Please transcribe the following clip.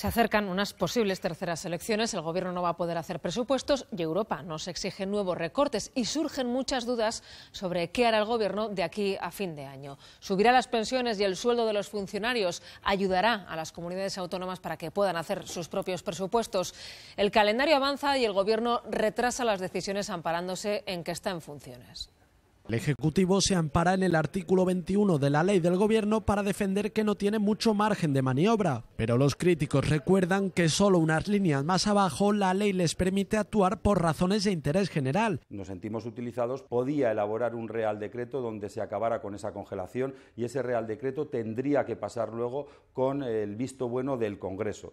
Se acercan unas posibles terceras elecciones, el Gobierno no va a poder hacer presupuestos y Europa nos exige nuevos recortes y surgen muchas dudas sobre qué hará el Gobierno de aquí a fin de año. ¿Subirá las pensiones y el sueldo de los funcionarios? ¿Ayudará a las comunidades autónomas para que puedan hacer sus propios presupuestos? El calendario avanza y el Gobierno retrasa las decisiones amparándose en que está en funciones. El Ejecutivo se ampara en el artículo 21 de la ley del Gobierno para defender que no tiene mucho margen de maniobra, pero los críticos recuerdan que solo unas líneas más abajo la ley les permite actuar por razones de interés general. Nos sentimos utilizados, podía elaborar un real decreto donde se acabara con esa congelación y ese real decreto tendría que pasar luego con el visto bueno del Congreso.